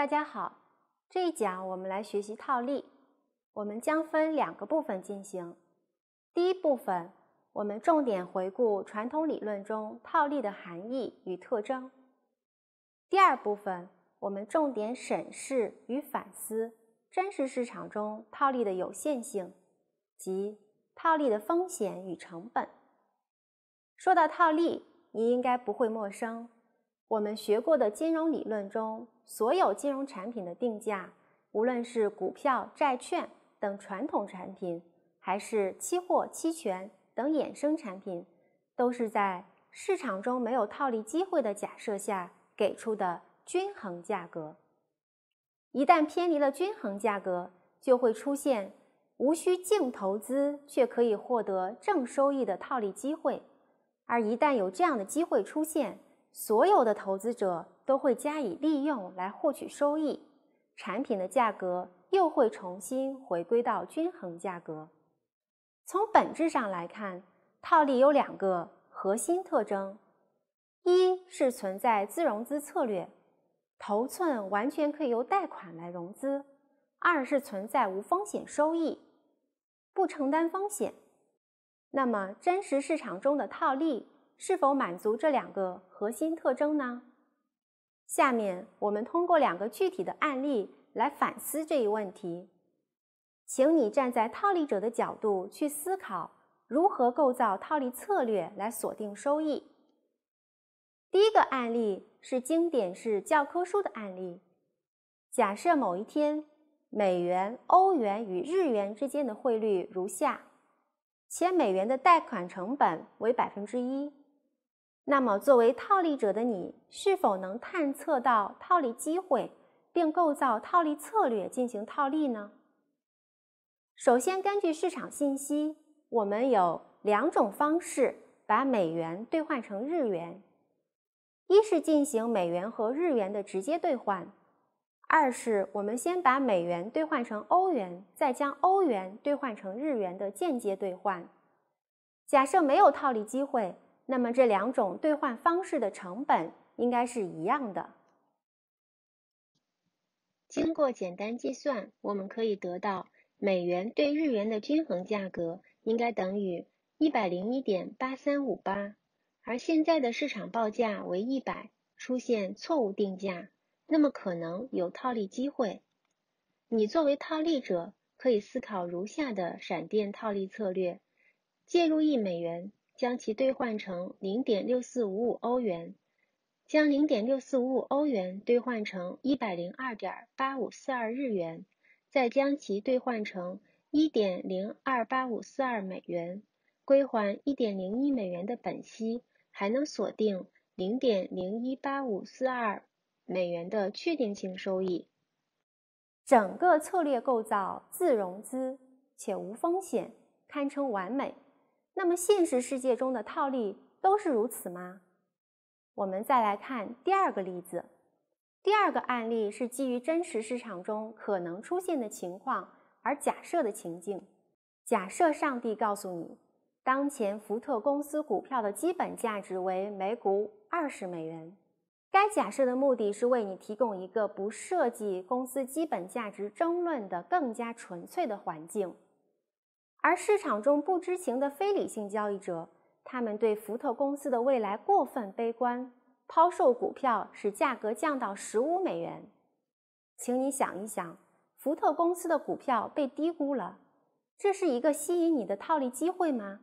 大家好，这一讲我们来学习套利。我们将分两个部分进行。第一部分，我们重点回顾传统理论中套利的含义与特征。第二部分，我们重点审视与反思真实市场中套利的有限性及套利的风险与成本。说到套利，你应该不会陌生。我们学过的金融理论中，所有金融产品的定价，无论是股票、债券等传统产品，还是期货、期权等衍生产品，都是在市场中没有套利机会的假设下给出的均衡价格。一旦偏离了均衡价格，就会出现无需净投资却可以获得正收益的套利机会。而一旦有这样的机会出现，所有的投资者都会加以利用来获取收益，产品的价格又会重新回归到均衡价格。从本质上来看，套利有两个核心特征：一是存在自融资策略，头寸完全可以由贷款来融资；二是存在无风险收益，不承担风险。那么，真实市场中的套利？是否满足这两个核心特征呢？下面我们通过两个具体的案例来反思这一问题。请你站在套利者的角度去思考，如何构造套利策略来锁定收益。第一个案例是经典式教科书的案例。假设某一天美元、欧元与日元之间的汇率如下，且美元的贷款成本为百分之一。那么，作为套利者的你，是否能探测到套利机会，并构造套利策略进行套利呢？首先，根据市场信息，我们有两种方式把美元兑换成日元：一是进行美元和日元的直接兑换；二是我们先把美元兑换成欧元，再将欧元兑换成日元的间接兑换。假设没有套利机会。那么这两种兑换方式的成本应该是一样的。经过简单计算，我们可以得到美元对日元的均衡价格应该等于一百零一点八三五八，而现在的市场报价为一百，出现错误定价，那么可能有套利机会。你作为套利者，可以思考如下的闪电套利策略：介入一美元。将其兑换成零点六四五五欧元，将零点六四五五欧元兑换成一百零二点八五四二日元，再将其兑换成一点零二八五四二美元，归还一点零一美元的本息，还能锁定零点零一八五四二美元的确定性收益。整个策略构造自融资且无风险，堪称完美。那么现实世界中的套利都是如此吗？我们再来看第二个例子。第二个案例是基于真实市场中可能出现的情况而假设的情境。假设上帝告诉你，当前福特公司股票的基本价值为每股二十美元。该假设的目的是为你提供一个不涉及公司基本价值争论的更加纯粹的环境。而市场中不知情的非理性交易者，他们对福特公司的未来过分悲观，抛售股票使价格降到十五美元。请你想一想，福特公司的股票被低估了，这是一个吸引你的套利机会吗？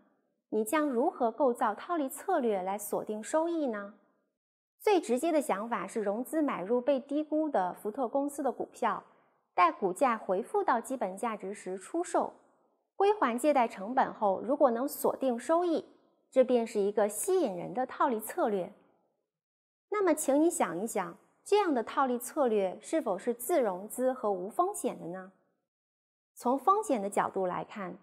你将如何构造套利策略来锁定收益呢？最直接的想法是融资买入被低估的福特公司的股票，待股价回复到基本价值时出售。归还借贷成本后，如果能锁定收益，这便是一个吸引人的套利策略。那么，请你想一想，这样的套利策略是否是自融资和无风险的呢？从风险的角度来看，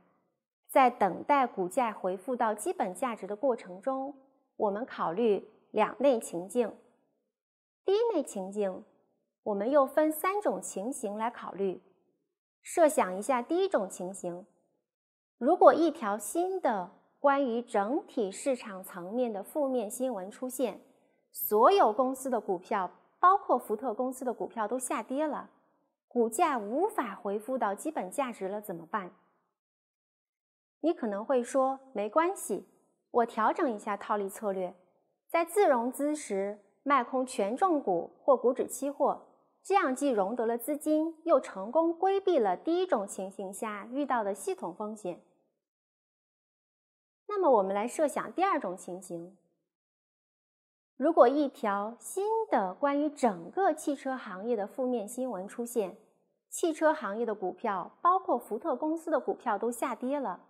在等待股价回复到基本价值的过程中，我们考虑两类情境。第一类情境，我们又分三种情形来考虑。设想一下，第一种情形。如果一条新的关于整体市场层面的负面新闻出现，所有公司的股票，包括福特公司的股票都下跌了，股价无法回复到基本价值了，怎么办？你可能会说没关系，我调整一下套利策略，在自融资时卖空权重股或股指期货，这样既融得了资金，又成功规避了第一种情形下遇到的系统风险。那么我们来设想第二种情形：如果一条新的关于整个汽车行业的负面新闻出现，汽车行业的股票，包括福特公司的股票都下跌了，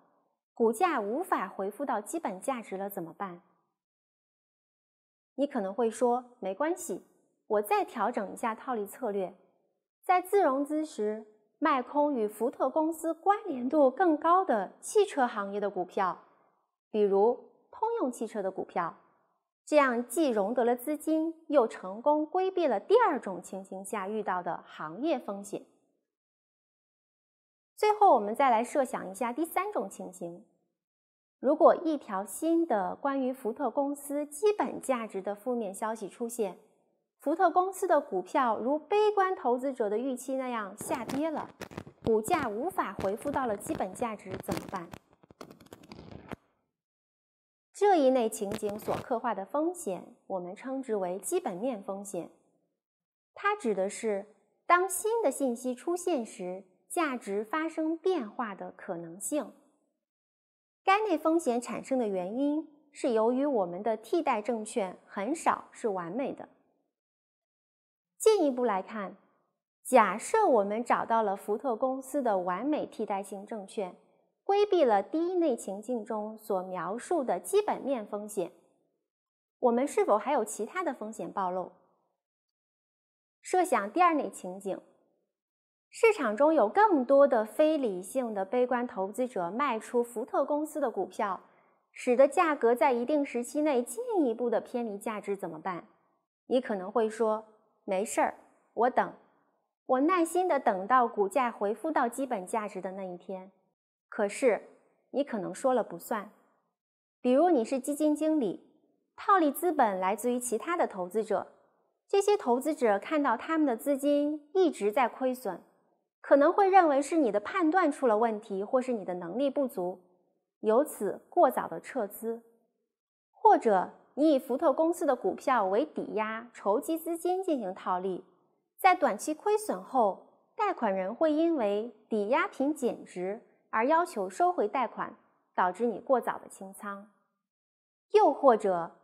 股价无法回复到基本价值了，怎么办？你可能会说，没关系，我再调整一下套利策略，在自融资时卖空与福特公司关联度更高的汽车行业的股票。比如通用汽车的股票，这样既融得了资金，又成功规避了第二种情形下遇到的行业风险。最后，我们再来设想一下第三种情形：如果一条新的关于福特公司基本价值的负面消息出现，福特公司的股票如悲观投资者的预期那样下跌了，股价无法回复到了基本价值，怎么办？这一类情景所刻画的风险，我们称之为基本面风险。它指的是当新的信息出现时，价值发生变化的可能性。该类风险产生的原因是由于我们的替代证券很少是完美的。进一步来看，假设我们找到了福特公司的完美替代性证券。规避了第一内情境中所描述的基本面风险，我们是否还有其他的风险暴露？设想第二类情景，市场中有更多的非理性的悲观投资者卖出福特公司的股票，使得价格在一定时期内进一步的偏离价值，怎么办？你可能会说没事儿，我等，我耐心的等到股价回复到基本价值的那一天。可是，你可能说了不算。比如你是基金经理，套利资本来自于其他的投资者，这些投资者看到他们的资金一直在亏损，可能会认为是你的判断出了问题，或是你的能力不足，由此过早的撤资。或者你以福特公司的股票为抵押筹集资金进行套利，在短期亏损后，贷款人会因为抵押品减值。而要求收回贷款，导致你过早的清仓；又或者，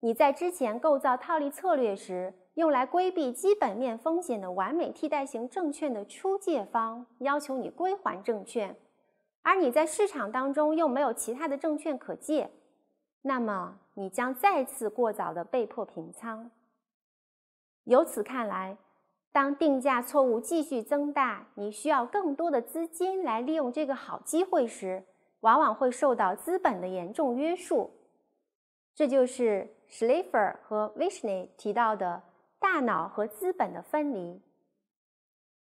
你在之前构造套利策略时，用来规避基本面风险的完美替代型证券的出借方要求你归还证券，而你在市场当中又没有其他的证券可借，那么你将再次过早的被迫平仓。由此看来。当定价错误继续增大，你需要更多的资金来利用这个好机会时，往往会受到资本的严重约束。这就是 Schleifer 和 Vishny 提到的大脑和资本的分离。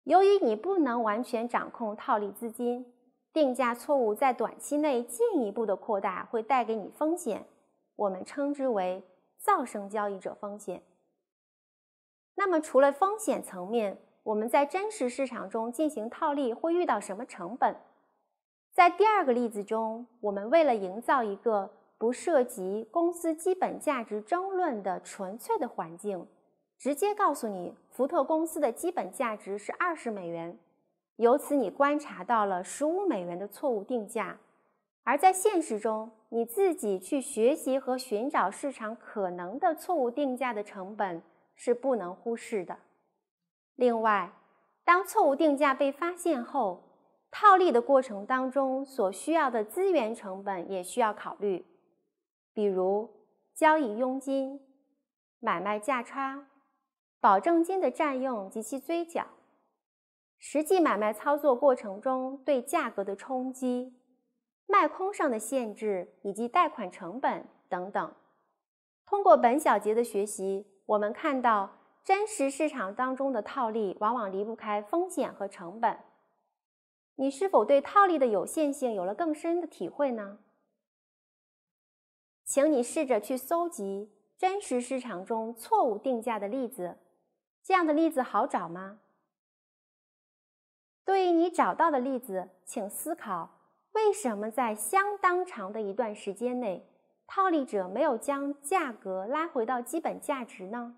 由于你不能完全掌控套利资金，定价错误在短期内进一步的扩大，会带给你风险，我们称之为噪声交易者风险。那么，除了风险层面，我们在真实市场中进行套利会遇到什么成本？在第二个例子中，我们为了营造一个不涉及公司基本价值争论的纯粹的环境，直接告诉你福特公司的基本价值是二十美元。由此，你观察到了十五美元的错误定价。而在现实中，你自己去学习和寻找市场可能的错误定价的成本。是不能忽视的。另外，当错误定价被发现后，套利的过程当中所需要的资源成本也需要考虑，比如交易佣金、买卖价差、保证金的占用及其追缴、实际买卖操作过程中对价格的冲击、卖空上的限制以及贷款成本等等。通过本小节的学习。我们看到真实市场当中的套利往往离不开风险和成本。你是否对套利的有限性有了更深的体会呢？请你试着去搜集真实市场中错误定价的例子。这样的例子好找吗？对于你找到的例子，请思考为什么在相当长的一段时间内。套利者没有将价格拉回到基本价值呢？